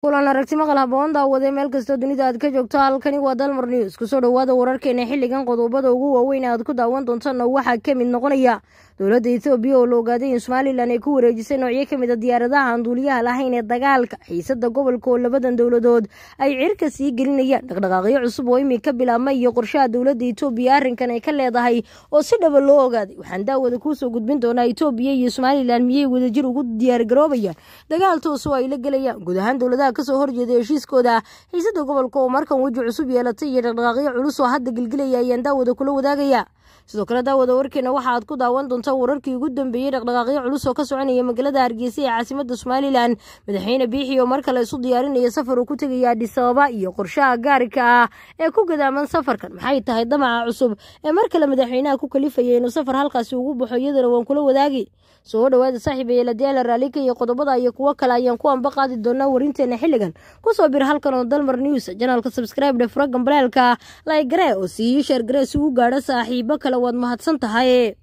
kulan aragtimo kala boonda waday meel kasta dunida aad ka joogto halkani waa dalmar news kusoo dhawaada wararkeena xilligan qodobada ugu waaweyn aad ku daawan doontaan waxaa ka mid noqonaya dowladda etoobiya oo la ogaaday in somalilan ay ku wareejisay noocyo ka mid a ah diyaaradaha aan duuliyaha lahayn ee dagaalka xiisada gobolka oo labadan dowladood ay cirka sii gelinayaan dhaqdhaqaaqyo cusub oo iminka bilaabmay iyo qorshaha dowladda etoobiya arrinkan ay ka leedahay oo si dhaba loo ogaaday waxaan daawada kuusoo gudbin doonaa etoobiya iyo somalilan miyay wadajir ugu diyaargaroobayaan dagaal tooso ay la gelayaan guud ahaan dowladaha dhismaha kasoo horjeeday heshiiskooda xiisada gobolka oo markan weji cusub yeelatay iyo dhaqdhaqaaqyo culus oo hadda gelgelaya ayaan daawada kula wadaagaya sidoo kale daawada warkeena waxa aad ku daawan doontaa wararkii ugu dambeeyey dhaqdhaqaaqyo culus oo ka soconaya magaalada hargeysa ee caasimada somalilan madaxweyne biixi oo mar kale isu diyaarinaya safar uu ku tegaya adhisababa iyo qorshaha gaarika ah ee ku gadaaman safarkan maxay tahay damaca cusub ee mar kale madaxweynaha ku kalifaya inuu safar halkaasi ugu baxo iyadana waan kula wadaagi soo dhowaada saaxiibayeeladayaala raalika iyo qodobada iyo kuwo kale ayaan ku ambaqaadi doonaa warinteena xilligan kusoo bir halkan oo dalmar news janaalka sabscribe dhefura gambalaalka laygaree oo siiyi sheergare si u gaadho saaxiibo kale waad mahadsan tahay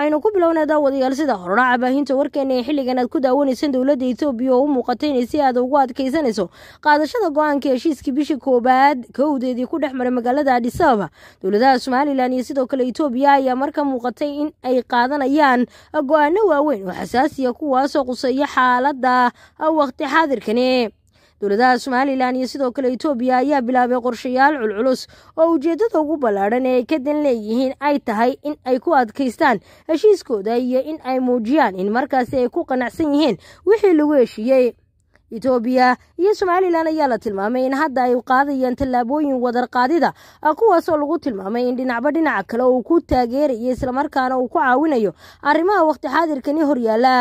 aynu ku bilownaa daawadayaal sida hordhaca baahinta warkeena ee xilligan aad ku daawanayseen dowladda etoobiya oo u muuqatay inay si aad ugu adkaysanayso qaadashada go-aanka heshiiskii bishii koobaad kowdeedii ku dhex maray magaalada ababa dowladaha somalilan iyo sidoo kale etoobiya ayaa marka muuqatay in ay qaadanayaan go-aano waaweyn oo xasaasiya ah, kuwaasoo quseeya xaaladda waqti xaadirkani dowladaha somalilan iyo sidoo kale etoobiya ayaa bilaabay qorshayaal culculus oo ujeeddada ugu ballaadhan ee ay ka dan leeyihiin ay tahay in ay ku adkaystaan heshiiskooda iyo in ay muujiyaan in markaasi ay ku qanacsan yihiin wixii lagu heshiiyey etoobiya iyo somalilan ayaa la tilmaamay in hadda ay qaadayaan tallaabooyin wadarqaadida ah, kuwaasoo lagu tilmaamay in dhinacba dhinaca kale uu ku taageerayo islamarkaana uu ku caawinayo arrimaha wakhti xaadirkani horyaala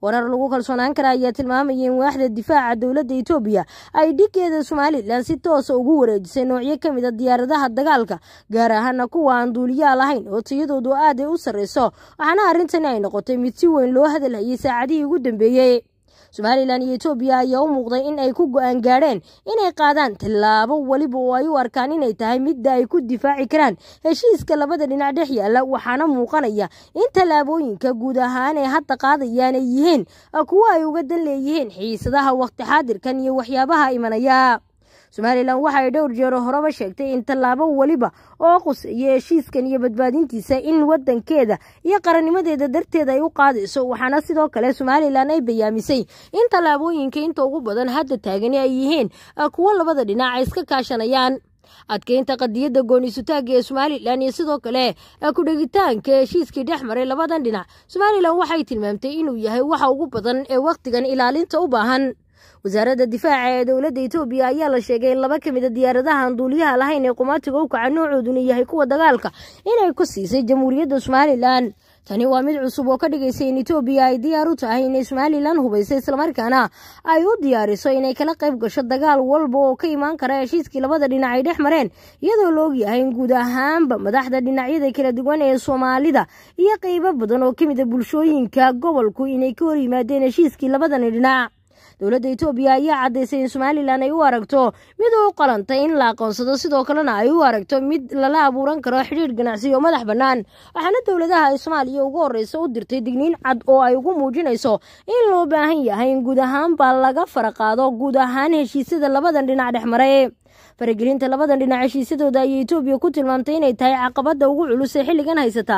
warar lagu kalsoonaan kara ayaa tilmaamayeen waaxda difaaca dowladda etoobiya ay dhiggeeda somalilan si toosa ah ugu wareejisay noocyo ka mid a ah diyaaradaha dagaalka gaar ahaana kuwa aan duuliyaal ahayn oo tayadoodu aad ay u sarreyso waxaana arrintani ay noqotay mid si weyn loo hadalhayay saacadihii ugu dambeeyey somalilan iyo etoobiya ayaa u muuqday in ay ku go-aan gaadheen inay qaadaan tallaabo weliba oo ay u arkaan inay tahay midda ay ku difaaci karaan heshiiska labada dhinac dhex yaalla waxaana muuqanaya in tallaabooyinka guud ahaan ay hadda qaadayaan ay yihiin kuwa ay uga dan leeyihiin xiisadaha wakhti xaadirkan iyo waxyaabaha imanaya somalilan waxay dhowr jeero horeba sheegtay in tallaabo weliba oo qus iyo heshiiskan iyo badbaadintiisa in waddankeeda iyo qaranimadeeda darteed ay u qaadayso waxaana sidoo kale somalilan ay bayaamisay in tallaabooyinka inta ugu badan hadda taagani ay yihiin ah, kuwo labada dhinac ay iska kaashanayaan adkeynta qadiyadda gooniisutaagga ee somalilan iyo sidoo kale ah, ku-dhegitaanka heshiiskii dhex maray labadan dhinac somalilan waxay tilmaamtay inuu yahay waxa ugu badan ee wakhtigan ilaalinta u baahan wasaaradda difaaca ee dowladda itoobiya ayaa la sheegay in laba ka mid a ah diyaaradahan duuliyaha lahayn ee qumaatiga u kaca noocooduna yahay kuwa dagaalka inay ku siisay jamhuuriyadda somalilan tani waa mid cusub oo ka dhigaysay in etoobiya ay diyaar u tahay inay somalilan hubayso islamarkaana ay u diyaariso inay kala qayb gasho dagaal walba oo ka imaan kara heshiiskii labada dhinac ay dhex mareen iyadoo la ogyahay in guud ahaanba madaxda dhinacyada kala duwan ee soomaalida iyo qaybo badan oo ka mid a ah bulshooyinka gobolku inay ka hor yimaadeen heshiiskii labadani dhinac dowladda etoobiya ayaa caddaysay in somalilan ay u aragto mid u qalantay in la aqoonsado sidoo kalena ay u aragto mid lala abuuran karo xidhiir ganacsi oo madax bannaan waxaana dowladaha ay soomaaliya ugu horreysa u dirtay digniin cad oo ay ugu muujinayso in loo baahan yahay in guud ahaanba laga faraqaado guud ahaan heshiisyada labadan dhinac dhexmare faragelinta labadan dhinac heshiisyadooda ayay etoobiya ku tilmaamtay inay tahay caqabada ugu culus ee xilligan haysata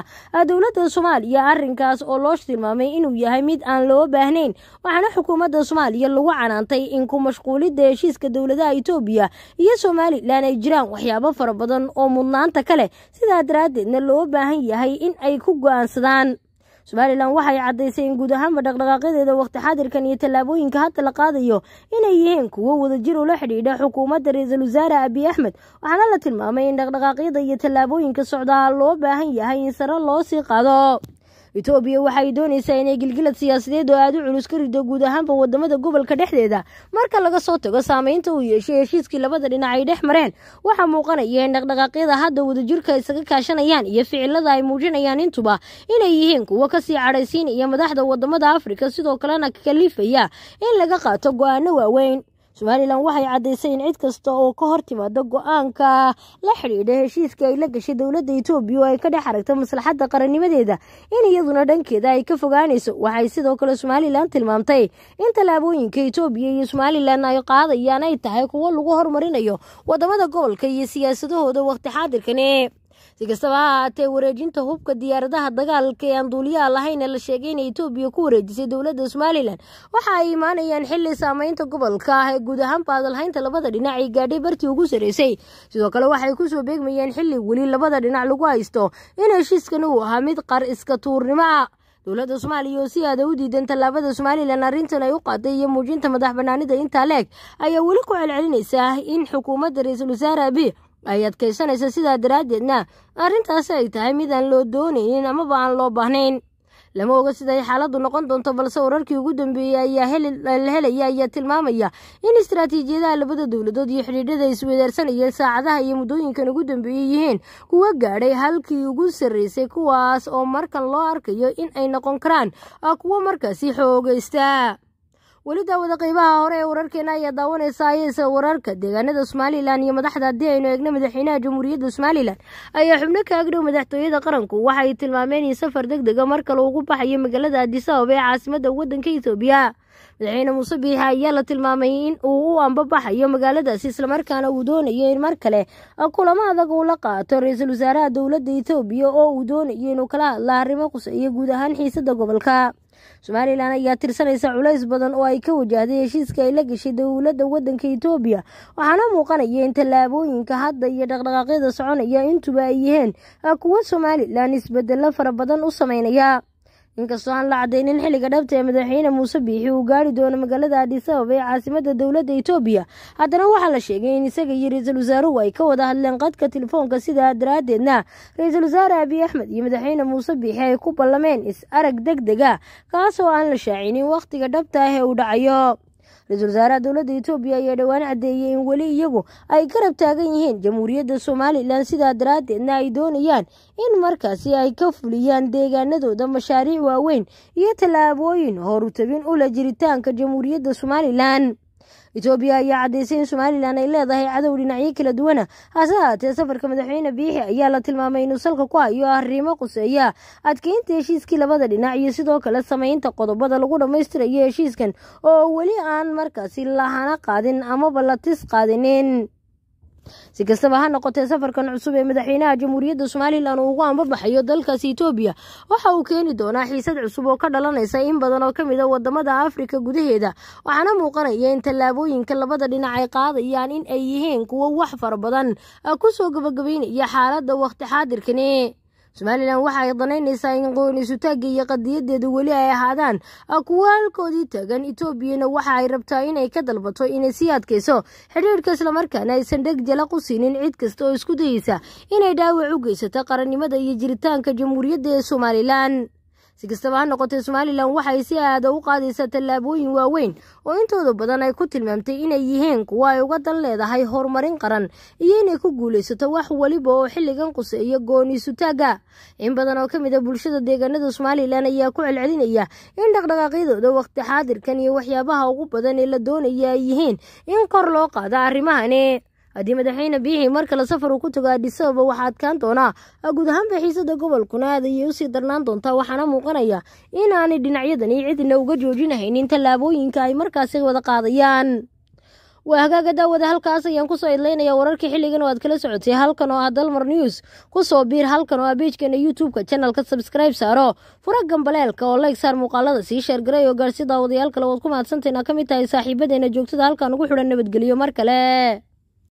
dowladda soomaaliya arrinkaas oo loosh tilmaamay inuu yahay mid aan loo baahnayn waxaana xukuumadda soomaaliya lagu canaantay in ku mashquulidda heshiiska dowladaha etoobiya iyo somalilan ay jiraan waxyaabo fara badan oo mudnaanta ka leh sidaa daraaddeedna loo baahan yahay in ay ku go'aansadaan somalilan waxay caddaysay in guud ahaanba dhaqdhaqaaqyadeeda wakhti xaadirkan iyo tallaabooyinka hadda la qaadayo inay yihiin kuwo wadajir ula xidhiidha xukuumadda ra-iisul wasaare abiy axmed waxaana la tilmaamay in dhaqdhaqaaqyada iyo tallaabooyinka socdaha loo baahan yahay in sare loo sii qaado itoobiya waxaay doonaysaa inay gilgilad siyaasadeed oo aad u culus ka rido guud ahaanba wadamada gobolka dhexdeeda marka laga soo tago saameynta uu yeeshay heshiiskii labada dhinac ay dhex mareen waxaa muuqanaya in dhaqdhaqaaqyada hadda wadajirka isaga kaashanayaan iyo ficilada ay muujinayaan intuba inay yihiin kuwo kasii cadhaysiinaya madaxda wadamada afrika sidoo kalena kaliifaya in laga qaato go-aano waaweyn somalilan waxay caddaysay in cid kasta oo ka hor timaado go-aanka la xidhiidha heshiiska ay la gashay dowladda etoobiya oo ay ka dhex aragta maslaxadda qarannimadeeda in iyaduna dhankeeda ay ka fogaanayso waxay sidoo kale somalilan tilmaamtay in tallaabooyinka etoobiya iyo somalilan ay qaadayaan ay tahay kuwo lagu horumarinayo wadamada gobolka iyo siyaasadahooda wakhti xaadirkani si kastaba ha ahaatee wareejinta hubka diyaaradaha dagaalka ee aan duuliyaha lahayn ee la sheegay inay etoobiya ku wareejisay dowladda somalilan waxa ay imaanayaan xili saameynta gobolka ah ee guud ahaan baadalhaynta labada dhinac ee gaadhay bartii ugu sarreysay sidoo kale waxay kusoo beegmayeen xili weli labada dhinac lagu haysto in heshiiskan uu ahaa mid qar iska tuurnimo ah dowladda soomaaliya oo si aada u diidan tallaabada somalilan arrintan ay u qaaday iyo muujinta madax bannaanida intaa leeg ayaa weli ku celcelinaysaa in xukuumadda ra-iisul wasaare abiy ayaad kaysanaysa sidaa daraaddeedna arrintaasi ay tahay mid aan loo doonaynin amaba aan loo baahnayn lama oga siday xaaladdu noqon doonto balse wararkii ugu dambeeyey ayaa la helaya ayaa tilmaamaya in istaraatiijiyadaha labada dowladood iyo xidhiidhada isweedaarsanayeen saacadaha iyo muddooyinkan ugu dambeeyey yihiin kuwa gaadhay halkii ugu sarreysay kuwaas oo markan loo arkayo in ay noqon karaan ah kuwo markaasi xoogaysta weli daawada qeybaha hore ee wararkeena ayaa daawanaysa ayeysa wararka deegaanada somalilan iyo madaxda haddii aynu eegna madaxweynaha jamhuuriyadda somalilan ayaa xubno kaag dhow madaxtooyada qaranku waxa ay tilmaameen in safar deg dega ah mar kale ugu baxayo magaalada adisababa ee caasimada waddanka etoobiya madaxweyne muuse biixi ayaa la tilmaamay in uu u ambabaxayo magaaladaasi islamarkaana uu doonayo in mar kale kulamo adag uu la qaato ra-iisul wasaaraha dowladda etoobiya oo uu doonayo inuu kala hadla arrimo quseeyo guud ahaan xiisadda gobolka somalilan ayaa tirsanaysa culays badan oo ay ka wajahday heshiiska ay la gashay dowladda wadanka etoobiya waxaana muuqanaya in tallaabooyinka hadda iyo dhaqdhaqaaqyada soconaya intuba ay yihiin ah, kuwo somalilan isbedello fara badan u sameynaya inkastoo aan la caddayn in xilliga dhabta ee madaxweyne muuse biixi uu gaari doono magaalada adisababa ee caasimada dowladda etoobiya haddana waxaa la sheegay in isaga iyo ra-iisul wasaaruhu ay ka wada hadleen qadka telefoonka sidaa daraaddeedna ra-iisul wasaare abiy axmed iyo madaxweyne muuse biixi ay ku ballameen is arag deg deg a kaasoo aan la shaacinin wakhtiga dhabta ah ee uu dhacayo ra-iisul wasaaraha dowladda etoobiya ayaa dhowaan caddeeyay in weli iyagu ay garab taagan yihiin jamhuuriyadda somalilan sidaa daraaddeedna ay doonayaan in markaasi ay ka fuliyaan deegaanadooda mashaariic waaweyn iyo tallaabooyin horutabin u ula jiritaanka jamhuuriyadda somalilan etoobiya ayaa caddaysay in somalilan ay leedahay cadow dhinacyo kala duwana hase haatee safarka madaxweyne biixi ayaa la tilmaamay inuu salka ku hayo arrimo quseeya adkeynta heshiiskii labada dhinac iyo sidoo kale sameynta qodobada lagu dhammaystirayo heshiiskan oo weli aan markaasi lahana qaadin amaba la tis qaadinin si kastaba ha noqotee safarkan cusub ee madaxweynaha jamhuuriyadda somalilan uu ugu ambabaxayo dalkaasi etoobiya waxa uu keeni doonaa xiisad cusub oo ka dhalanaysa in badan oo ka mid a wadamada afrika gudaheeda waxaana muuqanaya in tallaabooyinka labada dhinac ay qaadayaan in ay yihiin kuwo wax fara badan ah kusoo gabagabeynaya xaalada wakhti xaadirkani somalilan waxa ay danaynaysaa in qoonisutaagga iyo qadiyadeedu weli ay ahaadaan kuwo halkoodii taagan etoobiyana waxa ay rabtaa inay ka dalbato inay sii adkayso xidhiirhka islamarkaana aysan dheg jala qu siinin cid kasta oo isku dayeysa inay dhaawac u geysato qarannimada iyo jiritaanka jamhuuriyadda ee somalilan si kastaba ha noqotee somalilan waxay si aada u qaadaysaa tallaabooyin waaweyn oo intooda badan ay ku tilmaamtay inay yihiin kuwo ay uga dan leedahay horumarin qaran iyo inay ku guulaysato wax weliba oo xilligan quseeyo gooni in badan oo ka mid a ah bulshada deegaanada somalilan ayaa ku celcelinaya in dhaqdhaqaaqyadooda wakhti xaadirkan iyo waxyaabaha ugu badan ee la doonaya ay yihiin in kor loo qaado arrimahani haddii madaxweyne biixi mar kale safar uu ku tago adisababa waxaa adkaan doonaa guud ahaanba xiisada gobolkuna aad ayay usii darnaan doontaa waxaana muuqanaya in aanay dhinacyadani cidina uga joojinahaynin tallaabooyinka ay markaasi wada qaadayaan waa hagaaga daawada halkaas ayaan kusoo idlaynaya wararkii xilligan oo aad kala socotay halkan oo ah dalmar news kusoo biir halkan oo ah beijkeena youtubeka janalka sabskrayb saaro fura gambaleelka oo layg saar muuqaalada sii sheergaray oo gaarsi daawadayaal kale waad ku mahadsantaynaa ka mid tahay saaxiibadeena joogtada halkaan ugu xidhan nabadgeliyo mar kale